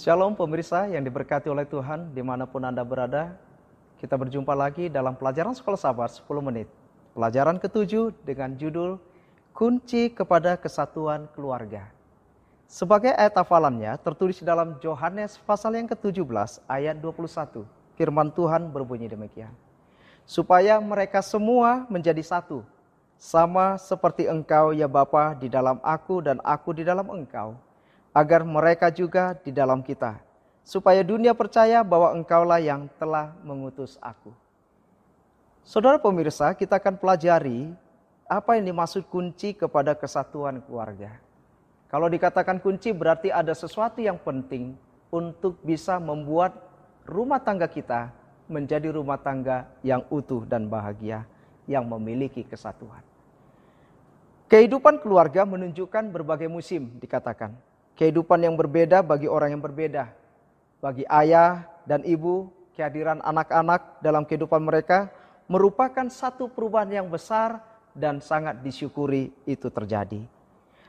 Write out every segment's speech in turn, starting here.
Shalom pemirsa yang diberkati oleh Tuhan dimanapun Anda berada. Kita berjumpa lagi dalam pelajaran Sekolah sabar 10 menit. Pelajaran ketujuh dengan judul Kunci kepada Kesatuan Keluarga. Sebagai ayat hafalannya tertulis dalam Yohanes pasal yang ke-17 ayat 21. Firman Tuhan berbunyi demikian. Supaya mereka semua menjadi satu. Sama seperti engkau ya Bapa di dalam aku dan aku di dalam engkau agar mereka juga di dalam kita, supaya dunia percaya bahwa Engkaulah yang telah mengutus Aku. Saudara pemirsa, kita akan pelajari apa yang dimaksud kunci kepada kesatuan keluarga. Kalau dikatakan kunci, berarti ada sesuatu yang penting untuk bisa membuat rumah tangga kita menjadi rumah tangga yang utuh dan bahagia, yang memiliki kesatuan. Kehidupan keluarga menunjukkan berbagai musim, dikatakan kehidupan yang berbeda bagi orang yang berbeda. Bagi ayah dan ibu, kehadiran anak-anak dalam kehidupan mereka merupakan satu perubahan yang besar dan sangat disyukuri itu terjadi.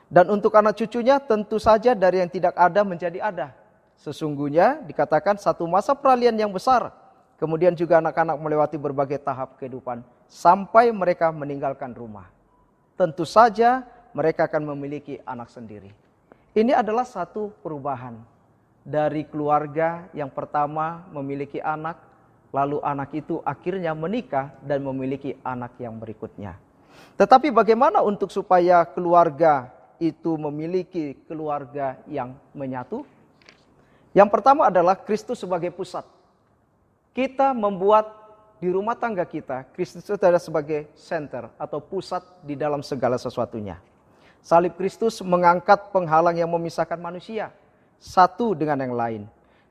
Dan untuk anak cucunya tentu saja dari yang tidak ada menjadi ada. Sesungguhnya dikatakan satu masa peralihan yang besar. Kemudian juga anak-anak melewati berbagai tahap kehidupan sampai mereka meninggalkan rumah. Tentu saja mereka akan memiliki anak sendiri. Ini adalah satu perubahan dari keluarga yang pertama memiliki anak, lalu anak itu akhirnya menikah dan memiliki anak yang berikutnya. Tetapi bagaimana untuk supaya keluarga itu memiliki keluarga yang menyatu? Yang pertama adalah Kristus sebagai pusat. Kita membuat di rumah tangga kita, Kristus itu adalah sebagai center atau pusat di dalam segala sesuatunya. Salib Kristus mengangkat penghalang yang memisahkan manusia satu dengan yang lain.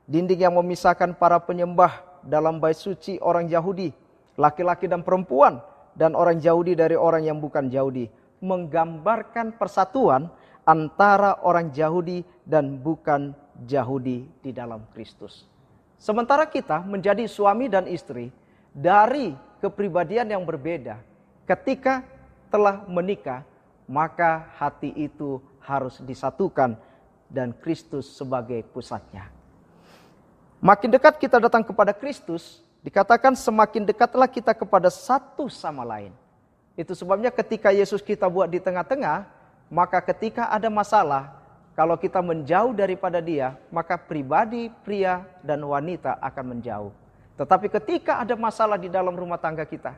Dinding yang memisahkan para penyembah dalam bait suci orang Yahudi, laki-laki dan perempuan, dan orang Yahudi dari orang yang bukan Yahudi, menggambarkan persatuan antara orang Yahudi dan bukan Yahudi di dalam Kristus. Sementara kita menjadi suami dan istri dari kepribadian yang berbeda ketika telah menikah maka hati itu harus disatukan dan Kristus sebagai pusatnya. Makin dekat kita datang kepada Kristus, dikatakan semakin dekatlah kita kepada satu sama lain. Itu sebabnya ketika Yesus kita buat di tengah-tengah, maka ketika ada masalah, kalau kita menjauh daripada dia, maka pribadi pria dan wanita akan menjauh. Tetapi ketika ada masalah di dalam rumah tangga kita,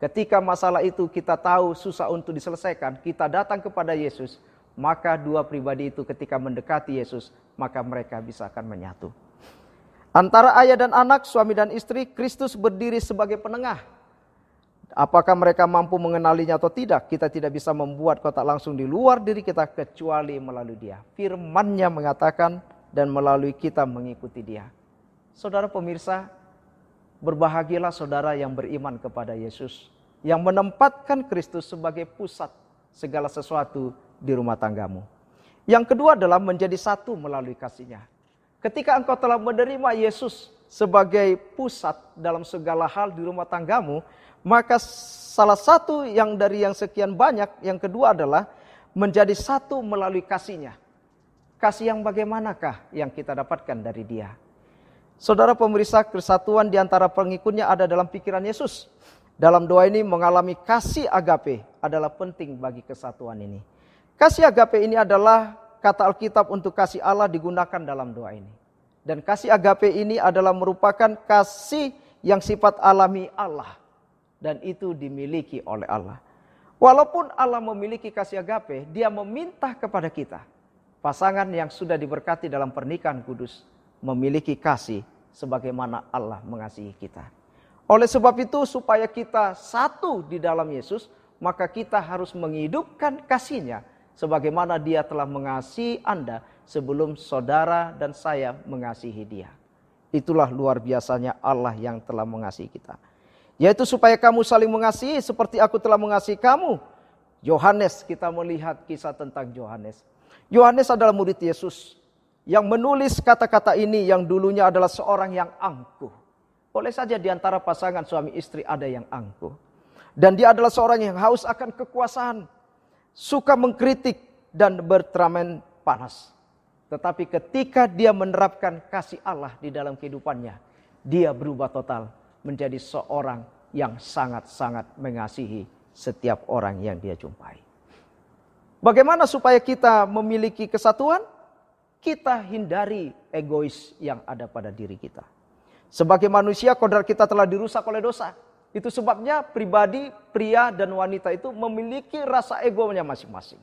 Ketika masalah itu kita tahu susah untuk diselesaikan, kita datang kepada Yesus, maka dua pribadi itu ketika mendekati Yesus, maka mereka bisa akan menyatu. Antara ayah dan anak, suami dan istri, Kristus berdiri sebagai penengah. Apakah mereka mampu mengenalinya atau tidak? Kita tidak bisa membuat kotak langsung di luar diri kita kecuali melalui dia. Firman-Nya mengatakan dan melalui kita mengikuti dia. Saudara pemirsa, Berbahagialah saudara yang beriman kepada Yesus, yang menempatkan Kristus sebagai pusat segala sesuatu di rumah tanggamu. Yang kedua adalah menjadi satu melalui kasihnya. Ketika engkau telah menerima Yesus sebagai pusat dalam segala hal di rumah tanggamu, maka salah satu yang dari yang sekian banyak, yang kedua adalah menjadi satu melalui kasihnya. Kasih yang bagaimanakah yang kita dapatkan dari dia? Saudara pemirsa, kesatuan di antara pengikutnya ada dalam pikiran Yesus. Dalam doa ini mengalami kasih agape adalah penting bagi kesatuan ini. Kasih agape ini adalah kata Alkitab untuk kasih Allah digunakan dalam doa ini. Dan kasih agape ini adalah merupakan kasih yang sifat alami Allah. Dan itu dimiliki oleh Allah. Walaupun Allah memiliki kasih agape, dia meminta kepada kita. Pasangan yang sudah diberkati dalam pernikahan kudus memiliki kasih sebagaimana Allah mengasihi kita. Oleh sebab itu supaya kita satu di dalam Yesus, maka kita harus menghidupkan kasihnya sebagaimana dia telah mengasihi Anda sebelum saudara dan saya mengasihi dia. Itulah luar biasanya Allah yang telah mengasihi kita. Yaitu supaya kamu saling mengasihi seperti aku telah mengasihi kamu. Yohanes kita melihat kisah tentang Yohanes. Yohanes adalah murid Yesus yang menulis kata-kata ini yang dulunya adalah seorang yang angkuh. Boleh saja di antara pasangan suami istri ada yang angkuh. Dan dia adalah seorang yang haus akan kekuasaan, suka mengkritik dan berteramen panas. Tetapi ketika dia menerapkan kasih Allah di dalam kehidupannya, dia berubah total menjadi seorang yang sangat-sangat mengasihi setiap orang yang dia jumpai. Bagaimana supaya kita memiliki kesatuan? kita hindari egois yang ada pada diri kita. Sebagai manusia kodrat kita telah dirusak oleh dosa. Itu sebabnya pribadi, pria dan wanita itu memiliki rasa egonya masing-masing.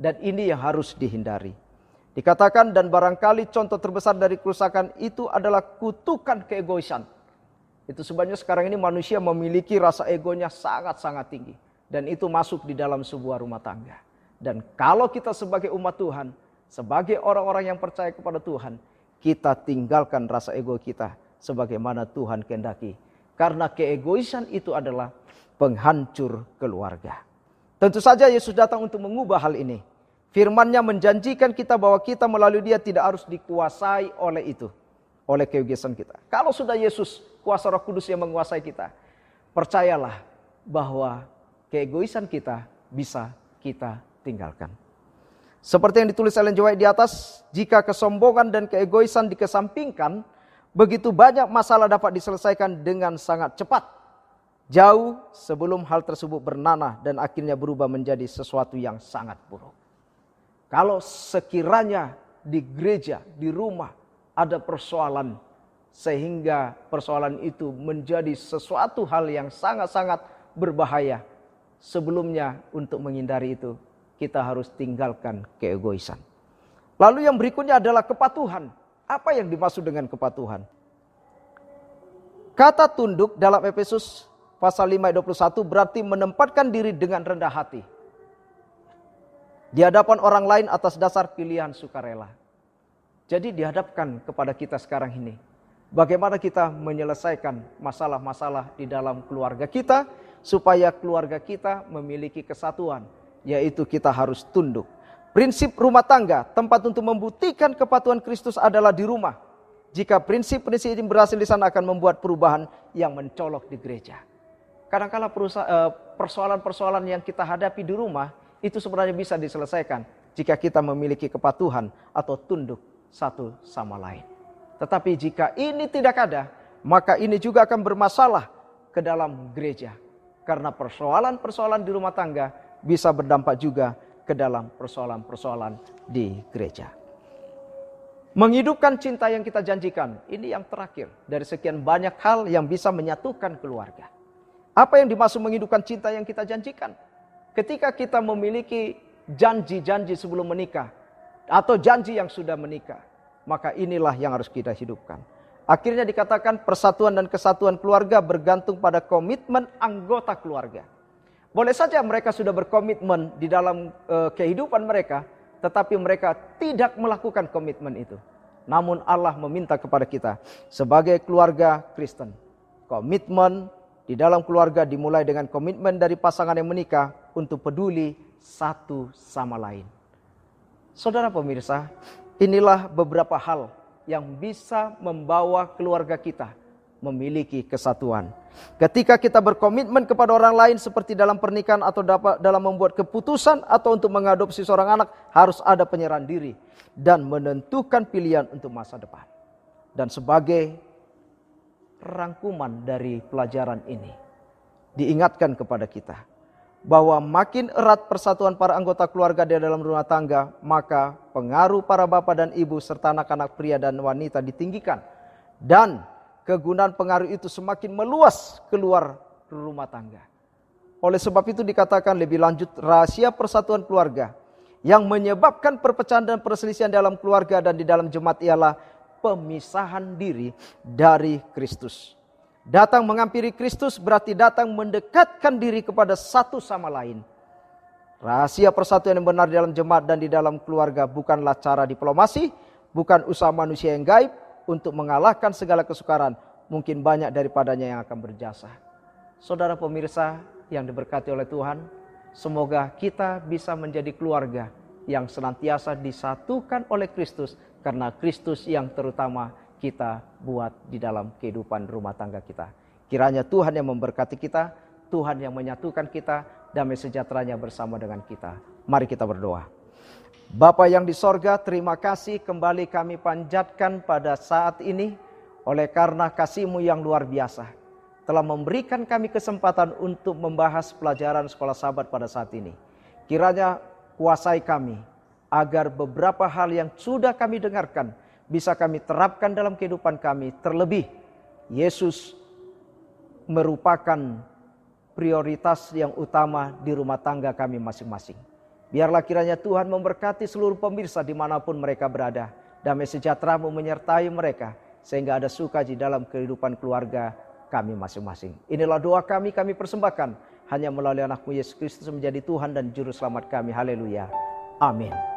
Dan ini yang harus dihindari. Dikatakan dan barangkali contoh terbesar dari kerusakan itu adalah kutukan keegoisan. Itu sebabnya sekarang ini manusia memiliki rasa egonya sangat-sangat tinggi. Dan itu masuk di dalam sebuah rumah tangga. Dan kalau kita sebagai umat Tuhan sebagai orang-orang yang percaya kepada Tuhan, kita tinggalkan rasa ego kita sebagaimana Tuhan kehendaki. Karena keegoisan itu adalah penghancur keluarga. Tentu saja Yesus datang untuk mengubah hal ini. Firman-Nya menjanjikan kita bahwa kita melalui dia tidak harus dikuasai oleh itu. Oleh keegoisan kita. Kalau sudah Yesus kuasa roh kudus yang menguasai kita. Percayalah bahwa keegoisan kita bisa kita tinggalkan. Seperti yang ditulis Ellen G. di atas, jika kesombongan dan keegoisan dikesampingkan, begitu banyak masalah dapat diselesaikan dengan sangat cepat. Jauh sebelum hal tersebut bernanah dan akhirnya berubah menjadi sesuatu yang sangat buruk. Kalau sekiranya di gereja, di rumah ada persoalan sehingga persoalan itu menjadi sesuatu hal yang sangat-sangat berbahaya. Sebelumnya untuk menghindari itu kita harus tinggalkan keegoisan. Lalu yang berikutnya adalah kepatuhan. Apa yang dimaksud dengan kepatuhan? Kata tunduk dalam Efesus pasal 5 ayat 21 berarti menempatkan diri dengan rendah hati. Di hadapan orang lain atas dasar pilihan sukarela. Jadi dihadapkan kepada kita sekarang ini. Bagaimana kita menyelesaikan masalah-masalah di dalam keluarga kita supaya keluarga kita memiliki kesatuan, yaitu kita harus tunduk. Prinsip rumah tangga, tempat untuk membuktikan kepatuhan Kristus adalah di rumah. Jika prinsip-prinsip ini berhasil di sana akan membuat perubahan yang mencolok di gereja. Kadangkala eh, persoalan-persoalan yang kita hadapi di rumah itu sebenarnya bisa diselesaikan jika kita memiliki kepatuhan atau tunduk satu sama lain. Tetapi jika ini tidak ada, maka ini juga akan bermasalah ke dalam gereja. Karena persoalan-persoalan di rumah tangga bisa berdampak juga ke dalam persoalan-persoalan di gereja. Menghidupkan cinta yang kita janjikan, ini yang terakhir dari sekian banyak hal yang bisa menyatukan keluarga. Apa yang dimaksud menghidupkan cinta yang kita janjikan? Ketika kita memiliki janji-janji sebelum menikah atau janji yang sudah menikah, maka inilah yang harus kita hidupkan. Akhirnya dikatakan persatuan dan kesatuan keluarga bergantung pada komitmen anggota keluarga. Boleh saja mereka sudah berkomitmen di dalam e, kehidupan mereka, tetapi mereka tidak melakukan komitmen itu. Namun Allah meminta kepada kita sebagai keluarga Kristen, komitmen di dalam keluarga dimulai dengan komitmen dari pasangan yang menikah untuk peduli satu sama lain. Saudara pemirsa, inilah beberapa hal yang bisa membawa keluarga kita memiliki kesatuan. Ketika kita berkomitmen kepada orang lain seperti dalam pernikahan atau dapat dalam membuat keputusan atau untuk mengadopsi seorang anak harus ada penyerahan diri dan menentukan pilihan untuk masa depan. Dan sebagai rangkuman dari pelajaran ini diingatkan kepada kita bahwa makin erat persatuan para anggota keluarga di dalam rumah tangga, maka pengaruh para bapak dan ibu serta anak-anak pria dan wanita ditinggikan dan kegunaan pengaruh itu semakin meluas keluar rumah tangga. Oleh sebab itu dikatakan lebih lanjut rahasia persatuan keluarga yang menyebabkan perpecahan dan perselisihan dalam keluarga dan di dalam jemaat ialah pemisahan diri dari Kristus. Datang menghampiri Kristus berarti datang mendekatkan diri kepada satu sama lain. Rahasia persatuan yang benar di dalam jemaat dan di dalam keluarga bukanlah cara diplomasi, bukan usaha manusia yang gaib, untuk mengalahkan segala kesukaran, mungkin banyak daripadanya yang akan berjasa. Saudara pemirsa yang diberkati oleh Tuhan, semoga kita bisa menjadi keluarga yang senantiasa disatukan oleh Kristus karena Kristus yang terutama kita buat di dalam kehidupan rumah tangga kita. Kiranya Tuhan yang memberkati kita, Tuhan yang menyatukan kita, damai sejahteranya bersama dengan kita. Mari kita berdoa. Bapa yang di sorga, terima kasih kembali kami panjatkan pada saat ini oleh karena kasihmu yang luar biasa. Telah memberikan kami kesempatan untuk membahas pelajaran sekolah sahabat pada saat ini. Kiranya kuasai kami agar beberapa hal yang sudah kami dengarkan bisa kami terapkan dalam kehidupan kami. Terlebih, Yesus merupakan prioritas yang utama di rumah tangga kami masing-masing. Biarlah kiranya Tuhan memberkati seluruh pemirsa dimanapun mereka berada. Damai sejahtera-Mu menyertai mereka sehingga ada suka dalam kehidupan keluarga kami masing-masing. Inilah doa kami kami persembahkan hanya melalui anakmu Yesus Kristus menjadi Tuhan dan Juru Selamat kami. Haleluya. Amin.